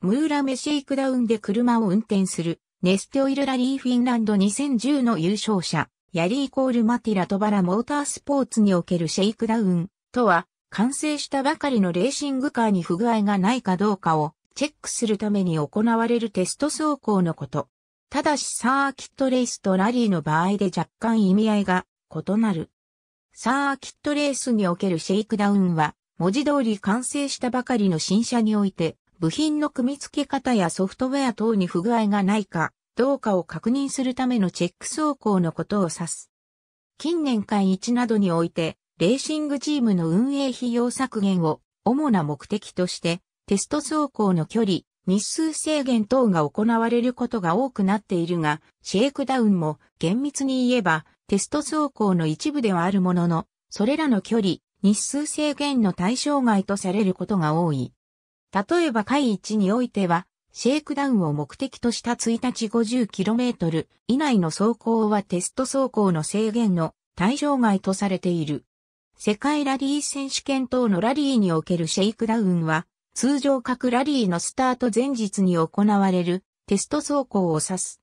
ムーラ・メシークダウンで車を運転する、ネステオイルラリーフィンランド2010の優勝者、ヤリー・コール・マティラ・トバラ・モータースポーツにおけるシェイクダウンとは、完成したばかりのレーシングカーに不具合がないかどうかをチェックするために行われるテスト走行のこと。ただしサーキットレースとラリーの場合で若干意味合いが異なる。サーキットレースにおけるシェイクダウンは、文字通り完成したばかりの新車において、部品の組み付け方やソフトウェア等に不具合がないかどうかを確認するためのチェック走行のことを指す。近年間1などにおいて、レーシングチームの運営費用削減を主な目的として、テスト走行の距離、日数制限等が行われることが多くなっているが、シェイクダウンも厳密に言えばテスト走行の一部ではあるものの、それらの距離、日数制限の対象外とされることが多い。例えば回一においては、シェイクダウンを目的とした1日 50km 以内の走行はテスト走行の制限の対象外とされている。世界ラリー選手権等のラリーにおけるシェイクダウンは、通常各ラリーのスタート前日に行われるテスト走行を指す。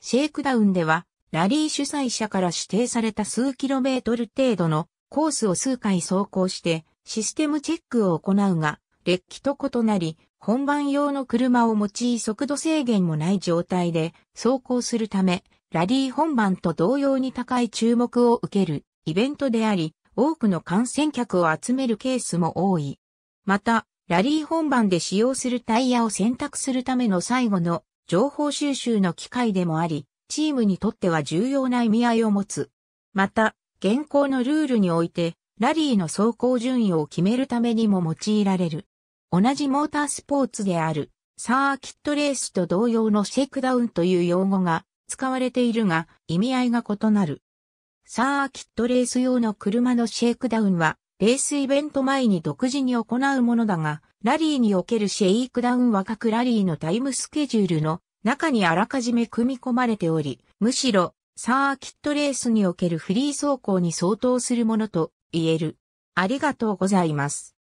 シェイクダウンでは、ラリー主催者から指定された数キロメートル程度のコースを数回走行して、システムチェックを行うが、劣気と異なり、本番用の車を用い速度制限もない状態で走行するため、ラリー本番と同様に高い注目を受けるイベントであり、多くの観戦客を集めるケースも多い。また、ラリー本番で使用するタイヤを選択するための最後の情報収集の機会でもあり、チームにとっては重要な意味合いを持つ。また、現行のルールにおいて、ラリーの走行順位を決めるためにも用いられる。同じモータースポーツである、サーキットレースと同様のシェイクダウンという用語が使われているが、意味合いが異なる。サーキットレース用の車のシェイクダウンは、レースイベント前に独自に行うものだが、ラリーにおけるシェイクダウンは各ラリーのタイムスケジュールの中にあらかじめ組み込まれており、むしろ、サーキットレースにおけるフリー走行に相当するものと言える。ありがとうございます。